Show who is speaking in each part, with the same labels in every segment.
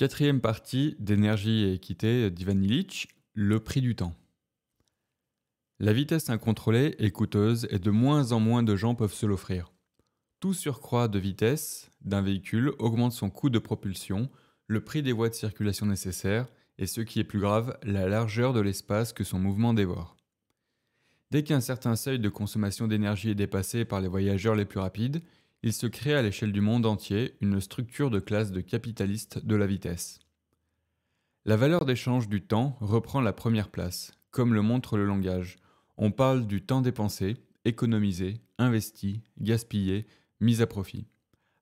Speaker 1: Quatrième partie d'énergie et équité d'Ivan Illich, le prix du temps. La vitesse incontrôlée est coûteuse et de moins en moins de gens peuvent se l'offrir. Tout surcroît de vitesse d'un véhicule augmente son coût de propulsion, le prix des voies de circulation nécessaires et ce qui est plus grave, la largeur de l'espace que son mouvement dévore. Dès qu'un certain seuil de consommation d'énergie est dépassé par les voyageurs les plus rapides, il se crée à l'échelle du monde entier une structure de classe de capitalistes de la vitesse. La valeur d'échange du temps reprend la première place, comme le montre le langage. On parle du temps dépensé, économisé, investi, gaspillé, mis à profit.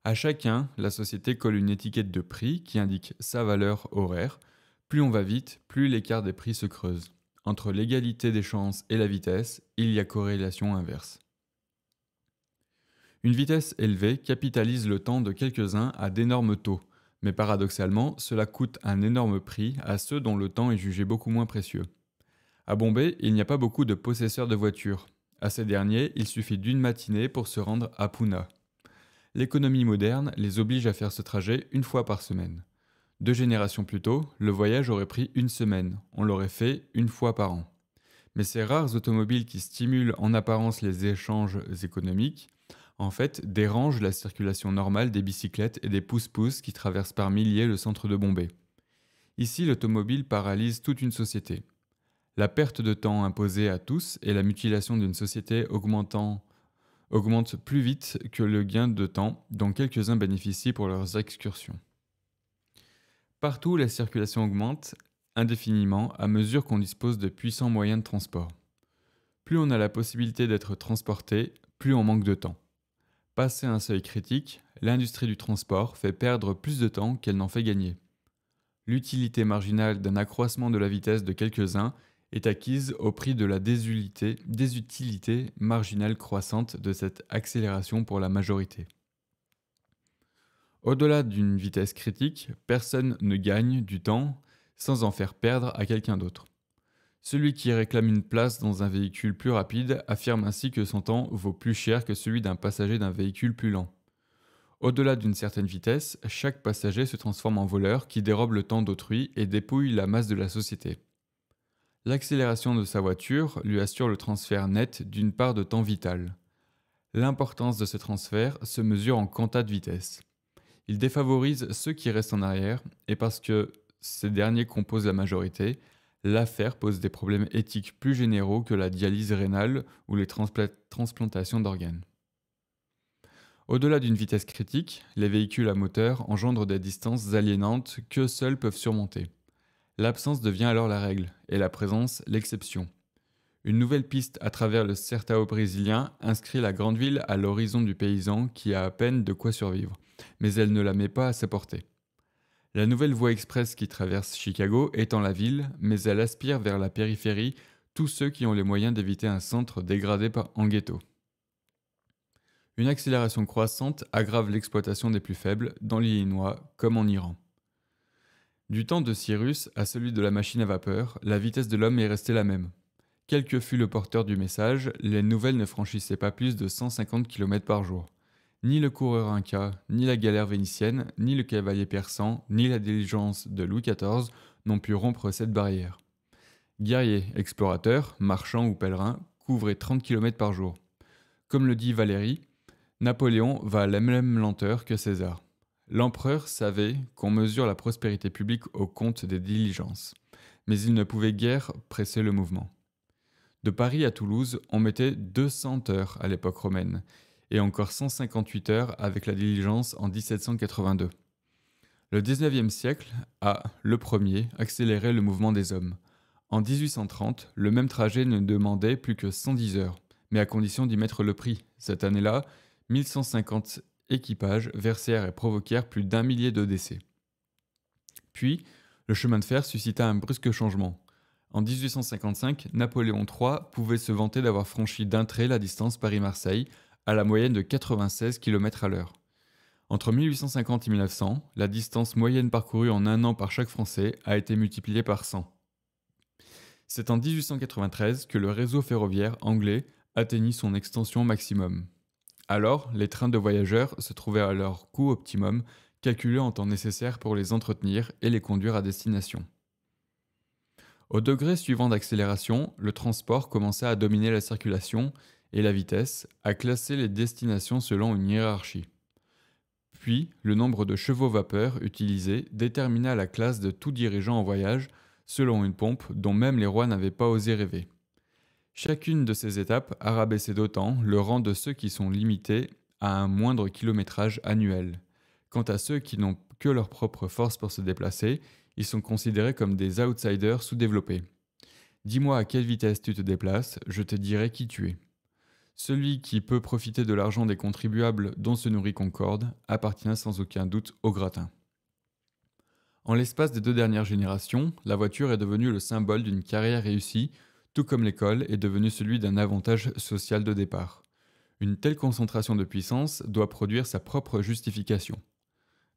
Speaker 1: À chacun, la société colle une étiquette de prix qui indique sa valeur horaire. Plus on va vite, plus l'écart des prix se creuse. Entre l'égalité des chances et la vitesse, il y a corrélation inverse. Une vitesse élevée capitalise le temps de quelques-uns à d'énormes taux, mais paradoxalement, cela coûte un énorme prix à ceux dont le temps est jugé beaucoup moins précieux. À Bombay, il n'y a pas beaucoup de possesseurs de voitures. À ces derniers, il suffit d'une matinée pour se rendre à Puna. L'économie moderne les oblige à faire ce trajet une fois par semaine. Deux générations plus tôt, le voyage aurait pris une semaine, on l'aurait fait une fois par an. Mais ces rares automobiles qui stimulent en apparence les échanges économiques en fait, dérange la circulation normale des bicyclettes et des pousse-pousse qui traversent par milliers le centre de Bombay. Ici, l'automobile paralyse toute une société. La perte de temps imposée à tous et la mutilation d'une société augmentant augmente plus vite que le gain de temps dont quelques-uns bénéficient pour leurs excursions. Partout la circulation augmente indéfiniment à mesure qu'on dispose de puissants moyens de transport. Plus on a la possibilité d'être transporté, plus on manque de temps. Passé un seuil critique, l'industrie du transport fait perdre plus de temps qu'elle n'en fait gagner. L'utilité marginale d'un accroissement de la vitesse de quelques-uns est acquise au prix de la désutilité marginale croissante de cette accélération pour la majorité. Au-delà d'une vitesse critique, personne ne gagne du temps sans en faire perdre à quelqu'un d'autre. Celui qui réclame une place dans un véhicule plus rapide affirme ainsi que son temps vaut plus cher que celui d'un passager d'un véhicule plus lent. Au-delà d'une certaine vitesse, chaque passager se transforme en voleur qui dérobe le temps d'autrui et dépouille la masse de la société. L'accélération de sa voiture lui assure le transfert net d'une part de temps vital. L'importance de ce transfert se mesure en quanta de vitesse. Il défavorise ceux qui restent en arrière et parce que ces derniers composent la majorité, l'affaire pose des problèmes éthiques plus généraux que la dialyse rénale ou les transplantations d'organes. Au-delà d'une vitesse critique, les véhicules à moteur engendrent des distances aliénantes que seuls peuvent surmonter. L'absence devient alors la règle et la présence l'exception. Une nouvelle piste à travers le Certao brésilien inscrit la grande ville à l'horizon du paysan qui a à peine de quoi survivre, mais elle ne la met pas à sa portée. La nouvelle voie express qui traverse Chicago étend la ville, mais elle aspire vers la périphérie tous ceux qui ont les moyens d'éviter un centre dégradé par, en ghetto. Une accélération croissante aggrave l'exploitation des plus faibles dans l'Illinois comme en Iran. Du temps de Cyrus à celui de la machine à vapeur, la vitesse de l'homme est restée la même. Quel que fût le porteur du message, les nouvelles ne franchissaient pas plus de 150 km par jour ni le coureur inca, ni la galère vénitienne, ni le cavalier persan, ni la diligence de Louis XIV n'ont pu rompre cette barrière. Guerriers, explorateurs, marchands ou pèlerins couvraient 30 km par jour. Comme le dit Valérie, Napoléon va à la même lenteur que César. L'empereur savait qu'on mesure la prospérité publique au compte des diligences, mais il ne pouvait guère presser le mouvement. De Paris à Toulouse, on mettait 200 heures à l'époque romaine, et encore 158 heures avec la diligence en 1782. Le 19e siècle a, le premier, accéléré le mouvement des hommes. En 1830, le même trajet ne demandait plus que 110 heures, mais à condition d'y mettre le prix. Cette année-là, 1150 équipages versèrent et provoquèrent plus d'un millier de décès. Puis, le chemin de fer suscita un brusque changement. En 1855, Napoléon III pouvait se vanter d'avoir franchi d'un trait la distance Paris-Marseille à la moyenne de 96 km à l'heure. Entre 1850 et 1900, la distance moyenne parcourue en un an par chaque Français a été multipliée par 100. C'est en 1893 que le réseau ferroviaire anglais atteignit son extension maximum. Alors, les trains de voyageurs se trouvaient à leur coût optimum, calculé en temps nécessaire pour les entretenir et les conduire à destination. Au degré suivant d'accélération, le transport commença à dominer la circulation et la vitesse à classer les destinations selon une hiérarchie. Puis, le nombre de chevaux-vapeur utilisés détermina la classe de tout dirigeant en voyage selon une pompe dont même les rois n'avaient pas osé rêver. Chacune de ces étapes a rabaissé d'autant le rang de ceux qui sont limités à un moindre kilométrage annuel. Quant à ceux qui n'ont que leur propre force pour se déplacer, ils sont considérés comme des outsiders sous-développés. Dis-moi à quelle vitesse tu te déplaces, je te dirai qui tu es. Celui qui peut profiter de l'argent des contribuables dont se nourrit Concorde appartient sans aucun doute au gratin. En l'espace des deux dernières générations, la voiture est devenue le symbole d'une carrière réussie, tout comme l'école est devenue celui d'un avantage social de départ. Une telle concentration de puissance doit produire sa propre justification.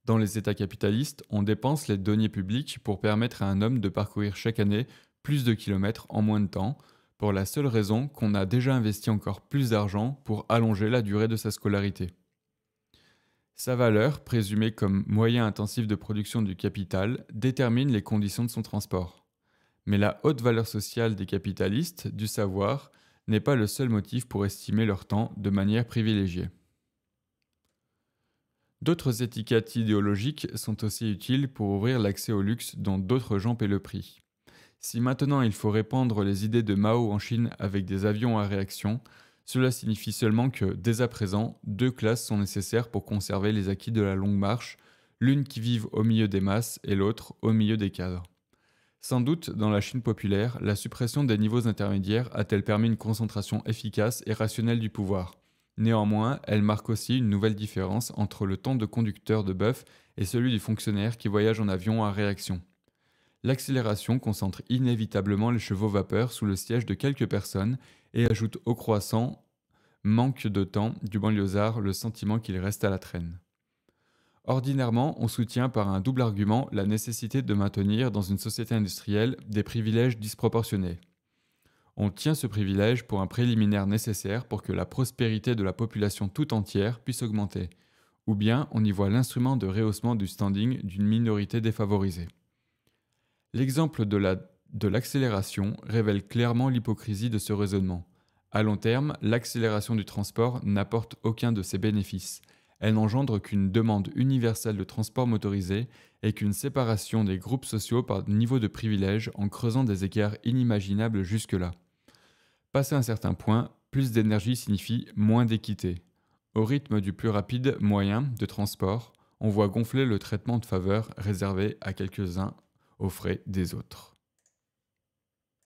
Speaker 1: Dans les États capitalistes, on dépense les deniers publics pour permettre à un homme de parcourir chaque année plus de kilomètres en moins de temps, pour la seule raison qu'on a déjà investi encore plus d'argent pour allonger la durée de sa scolarité. Sa valeur, présumée comme moyen intensif de production du capital, détermine les conditions de son transport. Mais la haute valeur sociale des capitalistes, du savoir, n'est pas le seul motif pour estimer leur temps de manière privilégiée. D'autres étiquettes idéologiques sont aussi utiles pour ouvrir l'accès au luxe dont d'autres gens paient le prix. Si maintenant il faut répandre les idées de Mao en Chine avec des avions à réaction, cela signifie seulement que, dès à présent, deux classes sont nécessaires pour conserver les acquis de la longue marche, l'une qui vive au milieu des masses et l'autre au milieu des cadres. Sans doute, dans la Chine populaire, la suppression des niveaux intermédiaires a-t-elle permis une concentration efficace et rationnelle du pouvoir. Néanmoins, elle marque aussi une nouvelle différence entre le temps de conducteur de bœuf et celui du fonctionnaire qui voyage en avion à réaction l'accélération concentre inévitablement les chevaux vapeurs sous le siège de quelques personnes et ajoute au croissant manque de temps du banlieusard le sentiment qu'il reste à la traîne. Ordinairement, on soutient par un double argument la nécessité de maintenir dans une société industrielle des privilèges disproportionnés. On tient ce privilège pour un préliminaire nécessaire pour que la prospérité de la population tout entière puisse augmenter, ou bien on y voit l'instrument de rehaussement du standing d'une minorité défavorisée. L'exemple de l'accélération révèle clairement l'hypocrisie de ce raisonnement. À long terme, l'accélération du transport n'apporte aucun de ses bénéfices. Elle n'engendre qu'une demande universelle de transport motorisé et qu'une séparation des groupes sociaux par niveau de privilège en creusant des écarts inimaginables jusque-là. Passé un certain point, plus d'énergie signifie moins d'équité. Au rythme du plus rapide moyen de transport, on voit gonfler le traitement de faveur réservé à quelques-uns aux frais des autres.